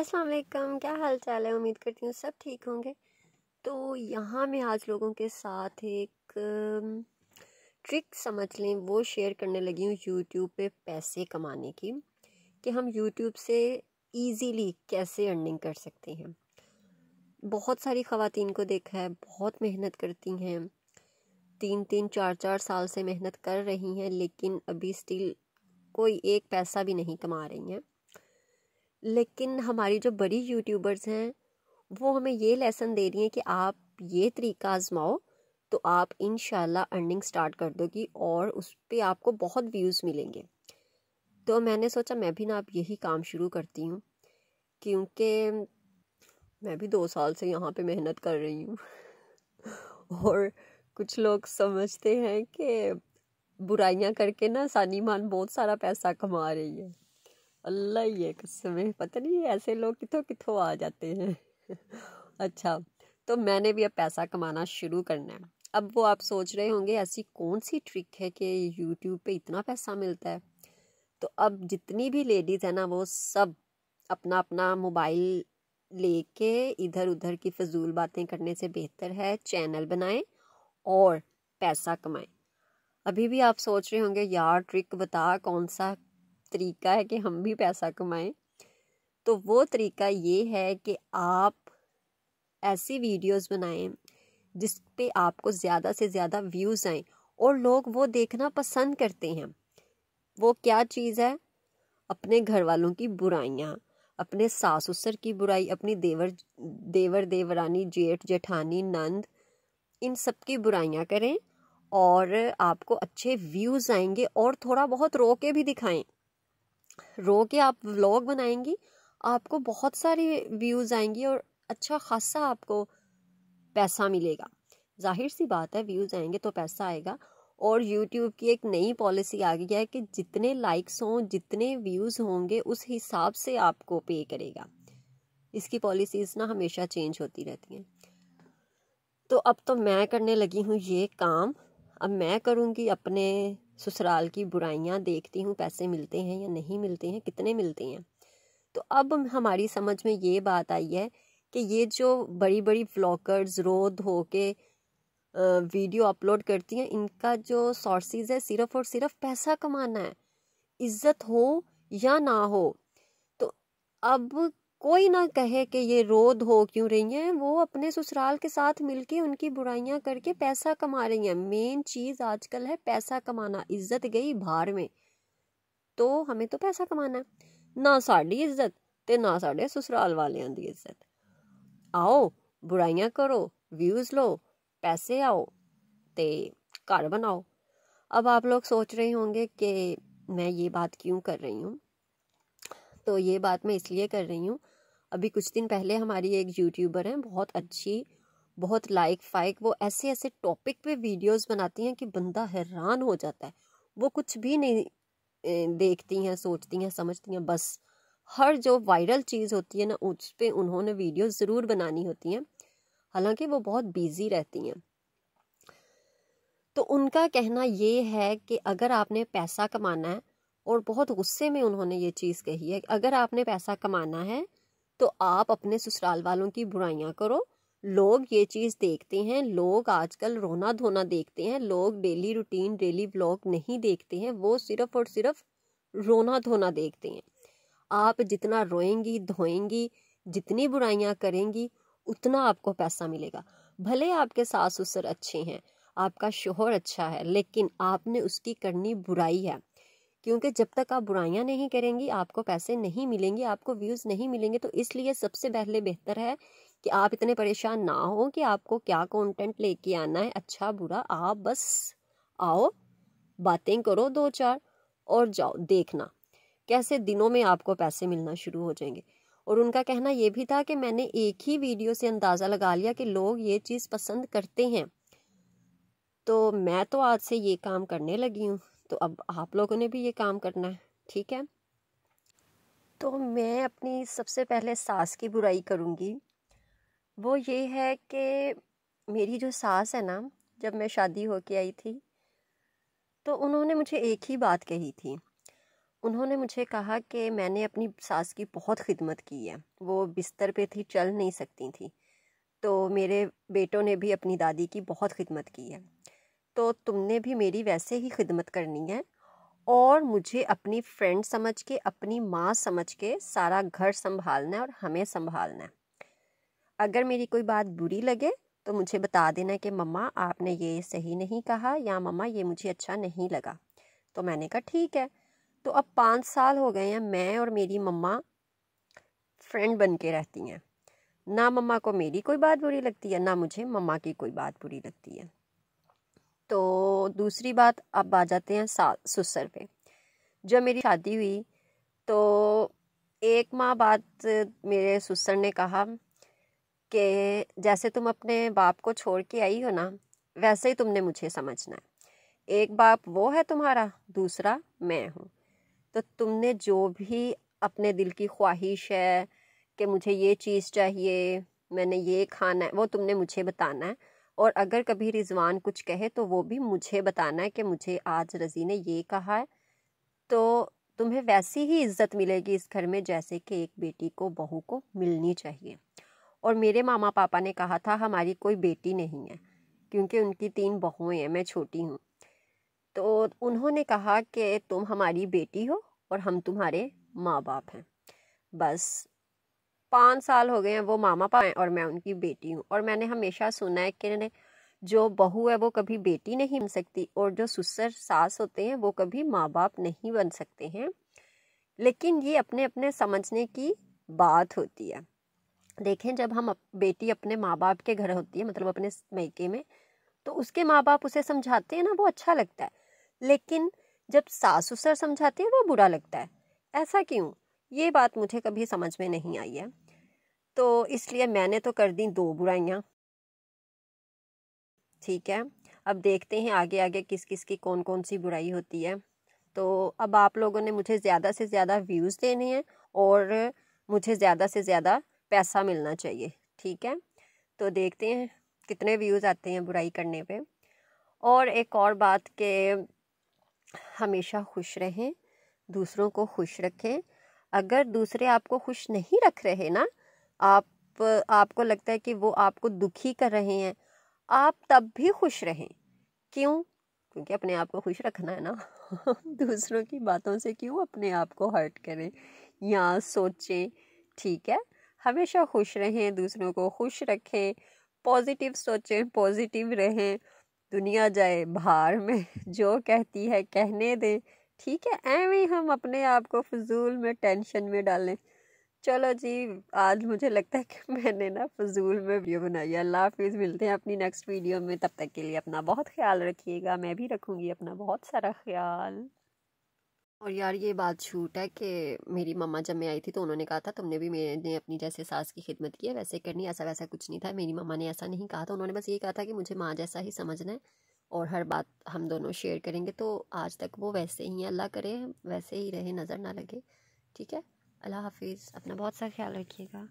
अस्सलाम वालेकुम क्या हाल चाल है उम्मीद करती हूँ सब ठीक होंगे तो यहाँ मैं आज लोगों के साथ एक ट्रिक समझ लें वो शेयर करने लगी हूँ यूट्यूब पे पैसे कमाने की कि हम यूट्यूब से इजीली कैसे अर्निंग कर सकते हैं बहुत सारी ख़वातीन को देखा है बहुत मेहनत करती हैं तीन तीन चार चार साल से मेहनत कर रही हैं लेकिन अभी स्टिल कोई एक पैसा भी नहीं कमा रही हैं लेकिन हमारी जो बड़ी यूट्यूबर्स हैं वो हमें ये लेसन दे रही हैं कि आप ये तरीका आजमाओ तो आप इन अर्निंग स्टार्ट कर दोगी और उस पर आपको बहुत व्यूज़ मिलेंगे तो मैंने सोचा मैं भी ना आप यही काम शुरू करती हूँ क्योंकि मैं भी दो साल से यहाँ पे मेहनत कर रही हूँ और कुछ लोग समझते हैं कि बुराइयाँ करके ना सानी मान बहुत सारा पैसा कमा रही है अल्लाह ये कसम पता नहीं ऐसे लोग कितों कितों आ जाते हैं अच्छा तो मैंने भी अब पैसा कमाना शुरू करना है अब वो आप सोच रहे होंगे ऐसी कौन सी ट्रिक है कि यूट्यूब पे इतना पैसा मिलता है तो अब जितनी भी लेडीज़ है ना वो सब अपना अपना मोबाइल लेके इधर उधर की फजूल बातें करने से बेहतर है चैनल बनाएं और पैसा कमाएं अभी भी आप सोच रहे होंगे यार ट्रिक बता कौन सा तरीका है कि हम भी पैसा कमाएं तो वो तरीका ये है कि आप ऐसी वीडियोस बनाएं जिस पे आपको ज़्यादा से ज़्यादा व्यूज़ आएँ और लोग वो देखना पसंद करते हैं वो क्या चीज़ है अपने घर वालों की बुराइयाँ अपने सास ससुर की बुराई अपनी देवर देवर देवरानी जेठ जेठानी नंद इन सब की बुराइयाँ करें और आपको अच्छे व्यूज़ आएंगे और थोड़ा बहुत रो के भी दिखाएं रो के आप व्लॉग बनाएंगी आपको बहुत सारे व्यूज़ आएंगी और अच्छा खासा आपको पैसा मिलेगा जाहिर सी बात है व्यूज़ आएंगे तो पैसा आएगा और यूट्यूब की एक नई पॉलिसी आ गई है कि जितने लाइक्स हों जितने व्यूज़ होंगे उस हिसाब से आपको पे करेगा इसकी पॉलिसीज़ ना हमेशा चेंज होती रहती हैं तो अब तो मैं करने लगी हूँ ये काम अब मैं करूँगी अपने ससुराल की बुराइयाँ देखती हूँ पैसे मिलते हैं या नहीं मिलते हैं कितने मिलते हैं तो अब हमारी समझ में ये बात आई है कि ये जो बड़ी बड़ी ब्लॉगर्स रोध हो के वीडियो अपलोड करती हैं इनका जो सोर्सेज है सिर्फ और सिर्फ पैसा कमाना है इज्जत हो या ना हो तो अब कोई ना कहे कि ये रोध हो क्यों रही हैं वो अपने ससुराल के साथ मिलके उनकी बुराइयां करके पैसा कमा रही हैं मेन चीज़ आजकल है पैसा कमाना इज्जत गई बाहर में तो हमें तो पैसा कमाना है ना साड़ी इज्जत ते ना साढ़े ससुराल वालियां की इज्जत आओ बुराइयां करो व्यूज़ लो पैसे आओ ते घर बनाओ अब आप लोग सोच रहे होंगे कि मैं ये बात क्यों कर रही हूँ तो ये बात मैं इसलिए कर रही हूँ अभी कुछ दिन पहले हमारी एक यूट्यूबर हैं बहुत अच्छी बहुत लाइक फाइक वो ऐसे ऐसे टॉपिक पे वीडियोस बनाती हैं कि बंदा हैरान हो जाता है वो कुछ भी नहीं देखती हैं सोचती हैं समझती हैं बस हर जो वायरल चीज़ होती है ना उस पर उन्होंने वीडियो ज़रूर बनानी होती हैं हालांकि वो बहुत बिजी रहती हैं तो उनका कहना ये है कि अगर आपने पैसा कमाना है और बहुत गुस्से में उन्होंने ये चीज़ कही है अगर आपने पैसा कमाना है तो आप अपने ससुराल वालों की बुराइयाँ करो लोग ये चीज़ देखते हैं लोग आजकल रोना धोना देखते हैं लोग डेली रूटीन डेली व्लॉग नहीं देखते हैं वो सिर्फ और सिर्फ रोना धोना देखते हैं आप जितना रोएंगी धोएंगी जितनी बुराइयाँ करेंगी उतना आपको पैसा मिलेगा भले आपके सास ससुर अच्छे हैं आपका शोहर अच्छा है लेकिन आपने उसकी करनी बुराई है क्योंकि जब तक आप बुराइयां नहीं करेंगी आपको पैसे नहीं मिलेंगे आपको व्यूज़ नहीं मिलेंगे तो इसलिए सबसे पहले बेहतर है कि आप इतने परेशान ना हो कि आपको क्या कंटेंट लेके आना है अच्छा बुरा आप बस आओ बातें करो दो चार और जाओ देखना कैसे दिनों में आपको पैसे मिलना शुरू हो जाएंगे और उनका कहना ये भी था कि मैंने एक ही वीडियो से अंदाज़ा लगा लिया कि लोग ये चीज़ पसंद करते हैं तो मैं तो आज से ये काम करने लगी हूँ तो अब आप लोगों ने भी ये काम करना है ठीक है तो मैं अपनी सबसे पहले सास की बुराई करूँगी वो ये है कि मेरी जो सास है ना जब मैं शादी होके आई थी तो उन्होंने मुझे एक ही बात कही थी उन्होंने मुझे कहा कि मैंने अपनी सास की बहुत खिदमत की है वो बिस्तर पे थी चल नहीं सकती थी तो मेरे बेटों ने भी अपनी दादी की बहुत खिदमत की है तो तुमने भी मेरी वैसे ही खिदमत करनी है और मुझे अपनी फ्रेंड समझ के अपनी माँ समझ के सारा घर संभालना है और हमें संभालना है अगर मेरी कोई बात बुरी लगे तो मुझे बता देना कि मम्मा आपने ये सही नहीं कहा या मम्मा ये मुझे अच्छा नहीं लगा तो मैंने कहा ठीक है तो अब पाँच साल हो गए हैं मैं और मेरी मम्मा फ्रेंड बन के रहती हैं ना मम्मा को मेरी कोई बात बुरी लगती है ना मुझे मम्मा की कोई बात बुरी लगती है तो दूसरी बात अब आ जाते हैं सास ससुर पे जब मेरी शादी हुई तो एक माह बाद मेरे ससुर ने कहा कि जैसे तुम अपने बाप को छोड़ के आई हो ना वैसे ही तुमने मुझे समझना है एक बाप वो है तुम्हारा दूसरा मैं हूँ तो तुमने जो भी अपने दिल की ख्वाहिश है कि मुझे ये चीज़ चाहिए मैंने ये खाना है वो तुमने मुझे बताना है और अगर कभी रिजवान कुछ कहे तो वो भी मुझे बताना है कि मुझे आज रज़ी ने ये कहा है तो तुम्हें वैसी ही इज्जत मिलेगी इस घर में जैसे कि एक बेटी को बहू को मिलनी चाहिए और मेरे मामा पापा ने कहा था हमारी कोई बेटी नहीं है क्योंकि उनकी तीन बहुएं हैं मैं छोटी हूँ तो उन्होंने कहा कि तुम हमारी बेटी हो और हम तुम्हारे माँ बाप हैं बस पाँच साल हो गए हैं वो मामा पापा हैं और मैं उनकी बेटी हूँ और मैंने हमेशा सुना है कि जो बहू है वो कभी बेटी नहीं बन सकती और जो सुसर सास होते हैं वो कभी माँ बाप नहीं बन सकते हैं लेकिन ये अपने अपने समझने की बात होती है देखें जब हम बेटी अपने माँ बाप के घर होती है मतलब अपने मैके में तो उसके माँ बाप उसे समझाते हैं ना वो अच्छा लगता है लेकिन जब सास ससुर समझाते हैं वो बुरा लगता है ऐसा क्यों ये बात मुझे कभी समझ में नहीं आई है तो इसलिए मैंने तो कर दी दो बुराइयाँ ठीक है अब देखते हैं आगे आगे किस किस की कौन कौन सी बुराई होती है तो अब आप लोगों ने मुझे ज़्यादा से ज़्यादा व्यूज़ देने हैं और मुझे ज़्यादा से ज़्यादा पैसा मिलना चाहिए ठीक है तो देखते हैं कितने व्यूज़ आते हैं बुराई करने पे और एक और बात के हमेशा खुश रहें दूसरों को खुश रखें अगर दूसरे आपको खुश नहीं रख रहे ना आप आपको लगता है कि वो आपको दुखी कर रहे हैं आप तब भी खुश रहें क्यों क्योंकि अपने आप को खुश रखना है ना दूसरों की बातों से क्यों अपने आप को हर्ट करें या सोचें ठीक है हमेशा खुश रहें दूसरों को खुश रखें पॉजिटिव सोचें पॉजिटिव रहें दुनिया जाए बाहर में जो कहती है कहने दें ठीक है एवं हम अपने आप को फजूल में टेंशन में डालें चलो जी आज मुझे लगता है कि मैंने ना फजूल में वीडियो बनाई अल्लाह हाफिज़ मिलते हैं अपनी नेक्स्ट वीडियो में तब तक के लिए अपना बहुत ख्याल रखिएगा मैं भी रखूँगी अपना बहुत सारा ख्याल और यार ये बात छूट है कि मेरी मम्मा जब मैं आई थी तो उन्होंने कहा था तुमने भी मैंने अपनी जैसे सास की खिदमत की है वैसे करनी ऐसा वैसा कुछ नहीं था मेरी मम्मा ने ऐसा नहीं कहा था उन्होंने बस ये कहा था कि मुझे माँ जैसा ही समझना है और हर बात हम दोनों शेयर करेंगे तो आज तक वो वैसे ही अल्लाह करे वैसे ही रहे नज़र ना लगे ठीक है अल्लाह हाफिज़ अपना बहुत सा ख्याल रखिएगा